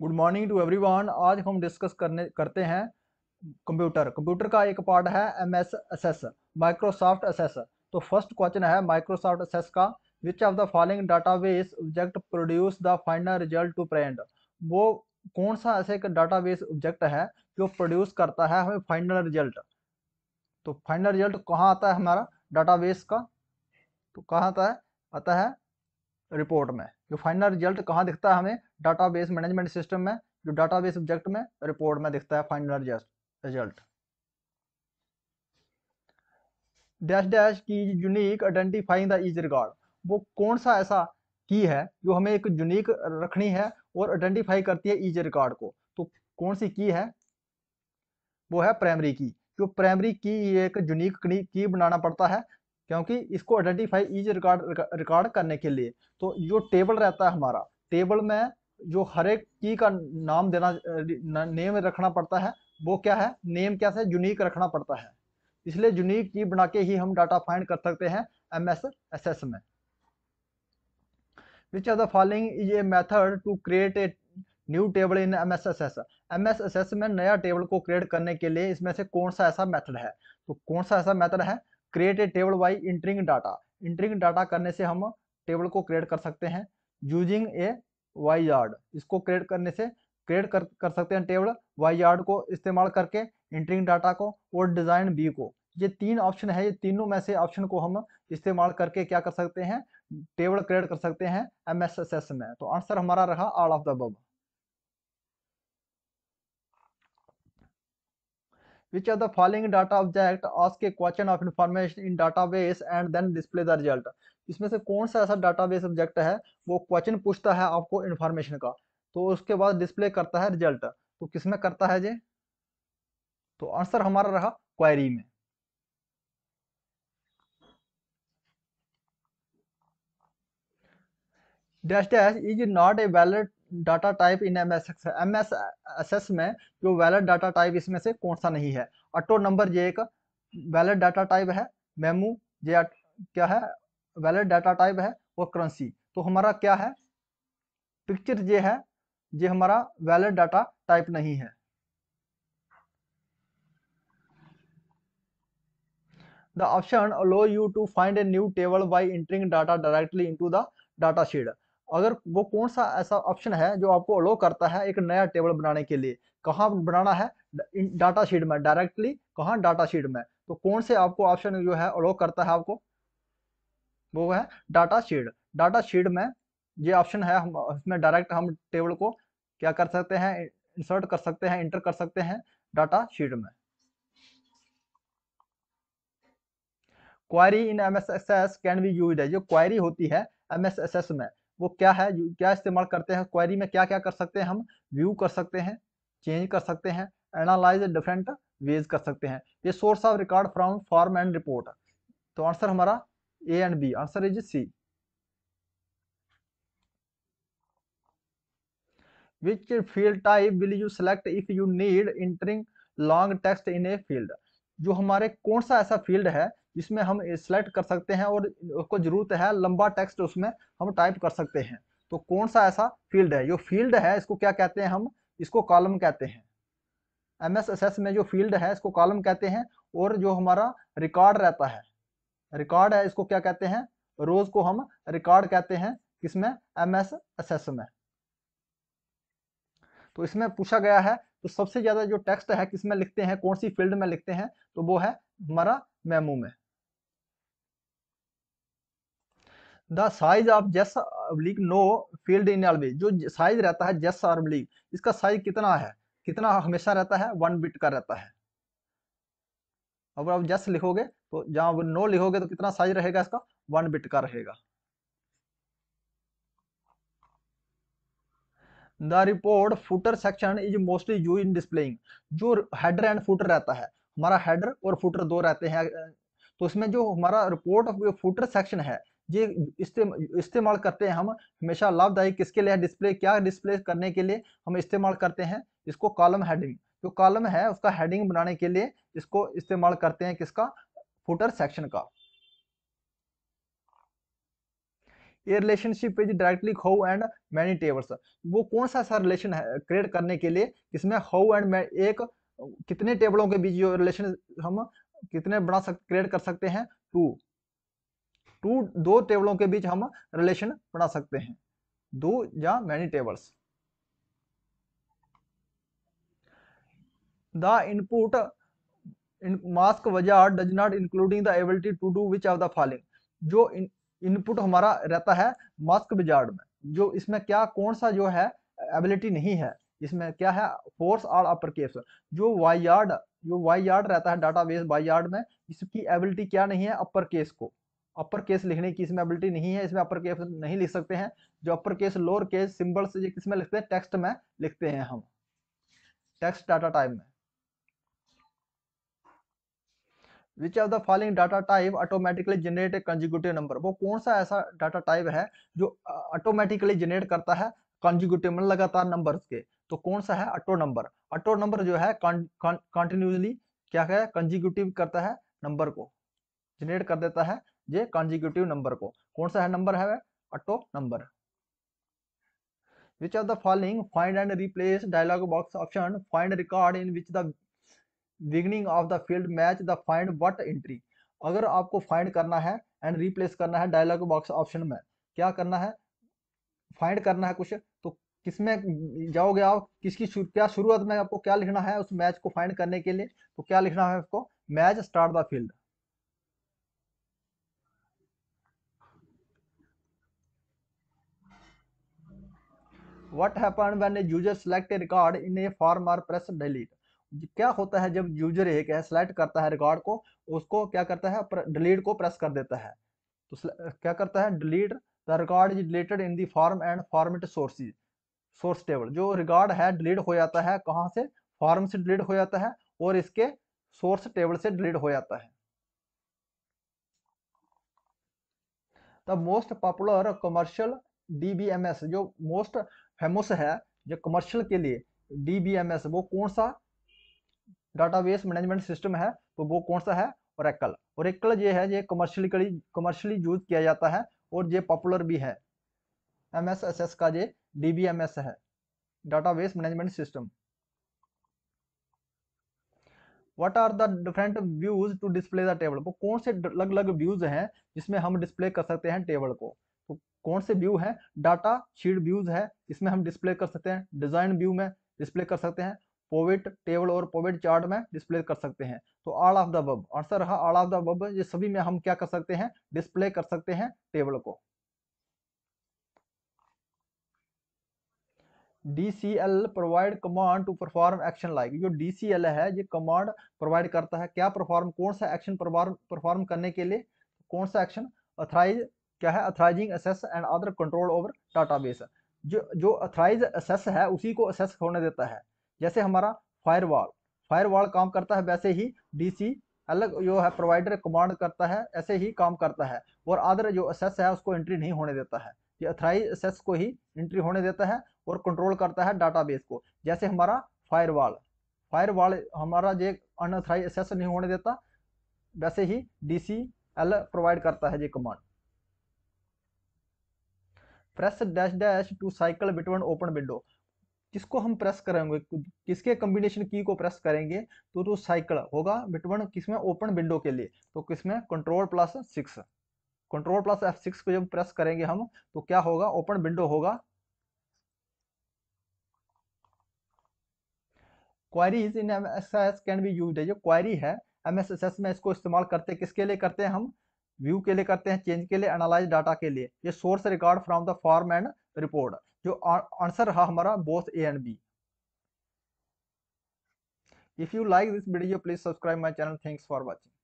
Good morning to everyone आज हम discuss करने करते हैं कंप्यूटर कंप्यूटर का एक पार्ट है M S S S Microsoft S S तो फर्स्ट क्वेश्चन है माइक्रोसॉफ्ट एस एस का which of the following database object produce the final result to print वो कौन सा ऐसे एक डाटाबेस ऑब्जेक्ट है जो प्रोड्यूस करता है हमें फाइनल रिजल्ट तो फाइनल रिजल्ट कहाँ आता है हमारा डाटाबेस का तो कहाँ आता है आता है रिपोर्ट में जो फाइनल रिजल्ट कहाँ दिखता है हमें डाटाबेस मैनेजमेंट सिस्टम में जो डाटाबेस सब्जेक्ट में रिपोर्ट में दिखता है फाइनल रिजल्ट डैश डैश की unique identifying the is record वो कौन सा ऐसा की है जो हमें एक यूनिक रखनी है और आइडेंटिफाई करती है इज रिकॉर्ड को तो कौन सी की है वो है प्राइमरी की जो प्राइमरी की एक यूनिक की बनाना पड़ता है क्योंकि इसको आइडेंटिफाई इज रिकॉर्ड रिकॉर्ड करने के लिए तो जो टेबल रहता है हमारा टेबल में जो हर एक की का नाम देना नेम रखना पड़ता है वो क्या है नेम क्या है यूनिक रखना पड़ता है इसलिए यूनिक की बना के ही हम डाटा फाइंड कर सकते हैं एम एस एस एस में which are the following is a method to create a new table in M S S S M S S S में नया टेबल को क्रिएट करने के लिए इसमें से कौन सा ऐसा मेथड है तो कौन सा ऐसा मेथड है create a table by entering data entering data करने से हम टेबल को क्रिएट कर सकते हैं यूजिंग ए वाई यार्ड इसको क्रिएट करने से क्रिएट कर कर सकते हैं टेबल वाई यार्ड को इस्तेमाल करके इंटरिंग डाटा को और डिज़ाइन बी को ये तीन ऑप्शन है ये तीनों में से ऑप्शन को हम इस्तेमाल करके क्या कर सकते हैं टेबल क्रिएट कर सकते हैं एम एस एस एस में तो आंसर हमारा रहा all of the above are the following data object ask a question of information in data base and then display the result इसमें से कौन सा ऐसा डाटाबेस सब्जेक्ट है वो क्वेश्चन पूछता है आपको इन्फॉर्मेशन का तो उसके बाद डिस्प्ले करता है रिजल्ट तो किसमें करता है जे तो आंसर हमारा रहा क्वेरी में dash dash is not a valid data type in M S M S S S में जो वैलिड डाटा टाइप इसमें से कौन सा नहीं है अटो नंबर जे एक वैलिड डाटा टाइप है मेमू जे क्या है वैलिड डाटा टाइप है वो करेंसी तो हमारा क्या है पिक्चर ये है ये हमारा वैलिड डाटा टाइप नहीं है the option allow you to find a new table by entering data directly into the data sheet अगर वो कौन सा ऐसा ऑप्शन है जो आपको अलो करता है एक नया टेबल बनाने के लिए कहाँ बनाना है डाटा शीट में डायरेक्टली कहाँ डाटा शीट में तो कौन से आपको ऑप्शन जो है अलो करता है आपको वो है डाटा शीट डाटा शीट में ये ऑप्शन है हम इसमें डायरेक्ट हम टेबल को क्या कर सकते हैं इंसर्ट कर सकते हैं इंटर कर सकते हैं डाटा शीट में query in M S S S can be use है जो क्वारी होती है एम एस एस एस में वो क्या है क्या इस्तेमाल करते हैं क्वारी में क्या क्या कर सकते हैं हम व्यू कर सकते हैं चेंज कर सकते हैं एनालाइज डिफरेंट वेज कर सकते हैं ये source of record from form and report तो आंसर हमारा A and B. Answer is C. Which field type will you select if you need entering long text in a field? जो हमारे कौन सा ऐसा फील्ड है जिसमें हम सेलेक्ट कर सकते हैं और उसको जरूरत है लंबा टेक्स्ट उसमें हम टाइप कर सकते हैं तो कौन सा ऐसा फील्ड है जो फील्ड है इसको क्या कहते हैं हम इसको कॉलम कहते हैं एम एस एस एस में जो फील्ड है इसको कॉलम कहते हैं और जो हमारा रिकॉर्ड रहता है रिकॉर्ड है इसको क्या कहते हैं रोज को हम रिकॉर्ड कहते हैं किसमें एम एस एस एस में तो इसमें पूछा गया है तो सबसे ज्यादा जो टेक्स्ट है किसमें लिखते हैं कौन सी फील्ड में लिखते हैं तो वो है हमारा मेमो में द साइज ऑफ जस अब्लिक नो फील्ड इन अलवे जो साइज रहता है जेस और अब्लिक इसका साइज कितना है कितना हमेशा रहता है वन बिट का रहता है अब आप जस लिखोगे तो जहां नो लिखोगे तो कितना साइज रहेगा इसका वन बिट का रहेगा the report footer section is mostly use in displaying जो हेडर एंड फुटर रहता है हमारा हेडर और फुटर दो रहते हैं तो इसमें जो हमारा रिपोर्ट ऑफ फुटर सेक्शन है ये इस्तेमाल करते हैं हम हमेशा लाभदायक किसके लिए डिस्प्ले क्या डिस्प्ले करने के लिए हम इस्तेमाल करते हैं इसको कॉलम हेडिंग जो कॉलम है उसका हेडिंग बनाने के लिए इसको इस्तेमाल करते हैं किसका फुटर सेक्शन का ये relationship is directly how and many tables वो कौन सा ऐसा रिलेशन है क्रिएट करने के लिए जिसमें हाउ एंड एक कितने टेबलों के बीच जो रिलेशन हम कितने बना सक क्रिएट कर सकते हैं टू टू दो टेबलों के बीच हम रिलेशन बना सकते हैं दो या many tables the input mask mask वजह does not including the ability to do which of the following जो इनपुट हमारा रहता है मास्क विजार्ड में जो इसमें क्या कौन सा जो है एबिलिटी नहीं है इसमें क्या है फोर्स और अपर केस जो वाई यार्ड जो वाई यार्ड रहता है डाटा बेस वाई यार्ड में इसकी एबिलिटी क्या नहीं है अपर केस को अपर केस लिखने की इसमें एबिलिटी नहीं है इसमें अपर केस नहीं लिख सकते हैं जो upper case lower case symbol से किसमें लिखते हैं टेक्स्ट में लिखते हैं हम टेक्स्ट डाटा टाइप में which of the following data type automatically generate a consecutive number वो कौन सा ऐसा डाटा टाइप है जो ऑटोमेटिकली जनरेट करता है कंजीक्यूटिव मतलब लगातार नंबर्स के तो कौन सा है ऑटो नंबर ऑटो नंबर जो है कंटिन्यूसली क्या है कंजीक्यूटिव करता है नंबर को जनरेट कर देता है ये कंजीक्यूटिव नंबर को कौन सा है नंबर है auto number which of the following find and replace dialog box option find record in which the beginning of the field match the find what entry अगर आपको फाइंड करना है एंड रिप्लेस करना है डायलॉग बॉक्स ऑप्शन में क्या करना है फाइंड करना है कुछ तो किसमें जाओगे आप किसकी क्या शुरुआत में आपको क्या लिखना है उस मैच को फाइंड करने के लिए तो क्या लिखना है आपको match start the field what happen when a user select a record in a form or press delete क्या होता है जब यूजर एक है सेलेक्ट करता है रिकॉर्ड को उसको क्या करता है डिलीट को प्रेस कर देता है तो क्या करता है delete the record is deleted in the form and format sources source table जो रिकॉर्ड है डिलीट हो जाता है कहाँ से फॉर्म से डिलीट हो जाता है और इसके सोर्स टेबल से डिलीट हो जाता है the most popular commercial DBMS जो मोस्ट फेमस है जो कमर्शियल के लिए डीबीएमएस वो कौन सा डाटाबेस मैनेजमेंट सिस्टम है तो वो कौन सा है ओरेकल ओरेकल ये है ये कमर्शियली कमर्शियली यूज किया जाता है और ये पॉपुलर भी है एम एस एस एस का ये डी बी एम एस है database management system what are the different views to display the table वो कौन से अलग अलग व्यूज हैं जिसमें हम डिस्प्ले कर सकते हैं टेबल को तो कौन से व्यू हैं डाटा शीट व्यूज है इसमें हम डिस्प्ले कर सकते हैं डिजाइन व्यू में डिस्प्ले कर सकते हैं पोविट टेबल और पोविट चार्ट में डिस्प्ले कर सकते हैं तो all of the above answer रहा आल ऑफ द बब ये सभी में हम क्या कर सकते हैं डिस्प्ले कर सकते हैं टेबल को DCL provide command to perform action like जो DCL है ये कमांड प्रोवाइड करता है क्या परफॉर्म कौन सा एक्शन परफॉर्म करने के लिए कौन सा एक्शन अथराइज क्या है authorizing access and other control over database जो जो अथराइज असेस है उसी को असेस होने देता है जैसे हमारा फायरवॉल फायरवॉल काम करता है वैसे ही डीसी अलग जो है प्रोवाइडर कमांड करता है ऐसे ही काम करता है और अदर जो एसेस है उसको एंट्री नहीं होने देता है ये अथराइज एसेस को ही एंट्री होने देता है और कंट्रोल करता है डाटाबेस को जैसे हमारा फायरवॉल फायरवॉल हमारा ये अनअथराइज एसेस नहीं होने देता वैसे ही डीसी एल प्रोवाइड करता है ये command press dash dash to cycle between open window किसको हम प्रेस करेंगे किसके कॉम्बिनेशन की को प्रेस करेंगे तो तो साइकिल होगा बिटवन किसमें ओपन विंडो के लिए तो किसमें control plus six control plus F six को जब प्रेस करेंगे हम तो क्या होगा ओपन विंडो होगा queries in M S S can be use जो क्वारी है एम एस एस एस में इसको इस्तेमाल करते हैं किसके लिए करते हैं हम व्यू के लिए करते हैं चेंज के लिए एनालाइज डाटा के लिए ये source record from the form and report जो आंसर रहा हमारा both A and B if you like this video please subscribe my channel thanks for watching